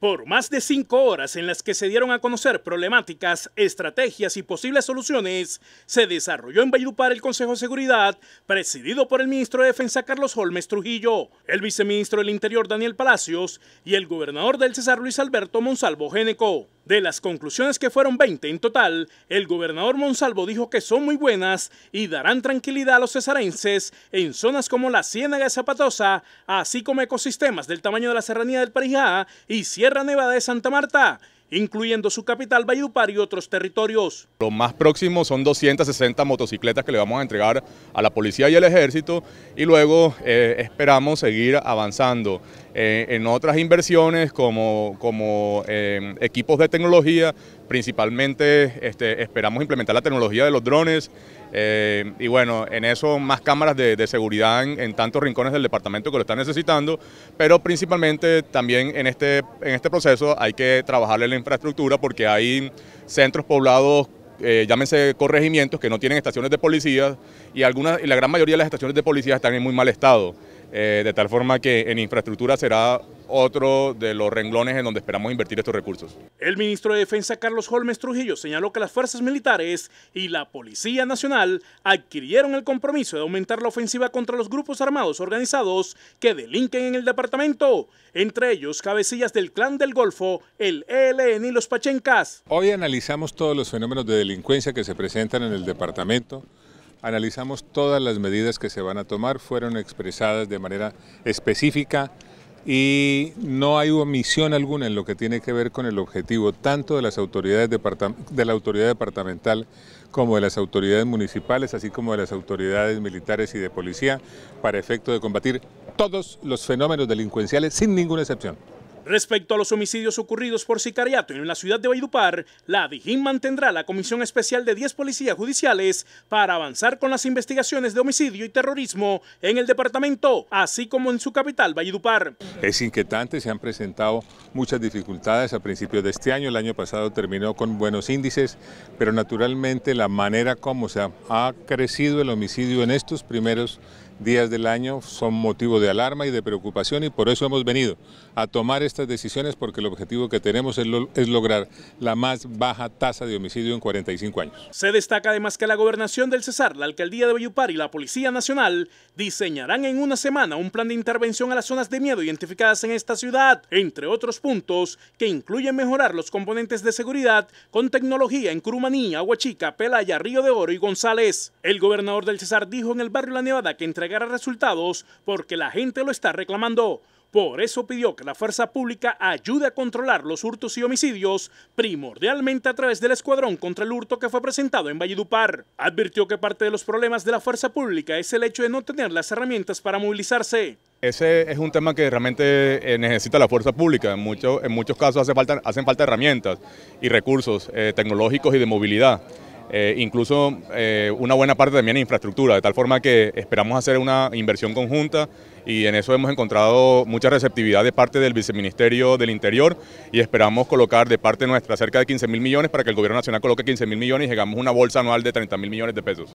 por más de cinco horas en las que se dieron a conocer problemáticas, estrategias y posibles soluciones, se desarrolló en Valledupar el Consejo de Seguridad, presidido por el ministro de Defensa Carlos Holmes Trujillo, el viceministro del Interior Daniel Palacios y el gobernador del César Luis Alberto Monsalvo Géneco. De las conclusiones que fueron 20 en total, el gobernador Monsalvo dijo que son muy buenas y darán tranquilidad a los cesarenses en zonas como la Ciénaga de Zapatosa, así como ecosistemas del tamaño de la Serranía del Parijá y Sierra Nevada de Santa Marta incluyendo su capital Valledupar y otros territorios. Lo más próximo son 260 motocicletas que le vamos a entregar a la policía y al ejército y luego eh, esperamos seguir avanzando eh, en otras inversiones como, em, equipos de tecnología, principalmente este, esperamos implementar la tecnología de los drones eh, y bueno, en eso más cámaras de, seguridad en, tantos rincones del departamento que lo están necesitando, pero principalmente también este, en este, proceso hay que trabajarle la infraestructura porque hay centros poblados eh, llámense corregimientos que no tienen estaciones de policía y algunas y la gran mayoría de las estaciones de policía están en muy mal estado. Eh, de tal forma que en infraestructura será otro de los renglones en donde esperamos invertir estos recursos. El ministro de Defensa Carlos Holmes Trujillo señaló que las fuerzas militares y la Policía Nacional adquirieron el compromiso de aumentar la ofensiva contra los grupos armados organizados que delinquen en el departamento, entre ellos cabecillas del Clan del Golfo, el ELN y los Pachencas. Hoy analizamos todos los fenómenos de delincuencia que se presentan en el departamento analizamos todas las medidas que se van a tomar, fueron expresadas de manera específica y no hay omisión alguna en lo que tiene que ver con el objetivo tanto de las autoridades de la autoridad departamental como de las autoridades municipales, así como de las autoridades militares y de policía, para efecto de combatir todos los fenómenos delincuenciales sin ninguna excepción. Respecto a los homicidios ocurridos por sicariato en la ciudad de Valledupar, la DIGIN mantendrá la comisión especial de 10 policías judiciales para avanzar con las investigaciones de homicidio y terrorismo en el departamento, así como en su capital, Valledupar. Es inquietante, se han presentado muchas dificultades a principios de este año, el año pasado terminó con buenos índices, pero naturalmente la manera como se ha, crecido el homicidio en estos primeros días del año son motivo de alarma y de preocupación y por eso hemos venido a tomar estas decisiones porque el objetivo que tenemos es, lograr la más baja tasa de homicidio en 45 años. Se destaca además que la gobernación del Cesar, la alcaldía de Bayupar y la Policía Nacional diseñarán en una semana un plan de intervención a las zonas de miedo identificadas en esta ciudad, entre otros puntos que incluyen mejorar los componentes de seguridad con tecnología en Curumaní, Aguachica, Pelaya, Río de Oro y González. El gobernador del Cesar dijo en el barrio La Nevada que entre a resultados porque la gente lo está reclamando. Por eso pidió que la fuerza pública ayude a controlar los hurtos y homicidios, primordialmente a través del escuadrón contra el hurto que fue presentado en Valledupar. Advirtió que parte de los problemas de la fuerza pública es el hecho de no tener las herramientas para movilizarse. Ese es un tema que realmente eh, necesita la fuerza pública. En, muchos, en muchos casos hacen falta herramientas y recursos eh, tecnológicos y de movilidad. Eh, incluso eh, una buena parte también en infraestructura, de tal forma que esperamos hacer una inversión conjunta y en eso hemos encontrado mucha receptividad de parte del Viceministerio del Interior y esperamos colocar de parte nuestra cerca de 15 mil millones para que el Gobierno Nacional coloque 15 mil millones y llegamos a una bolsa anual de 30 mil millones de pesos.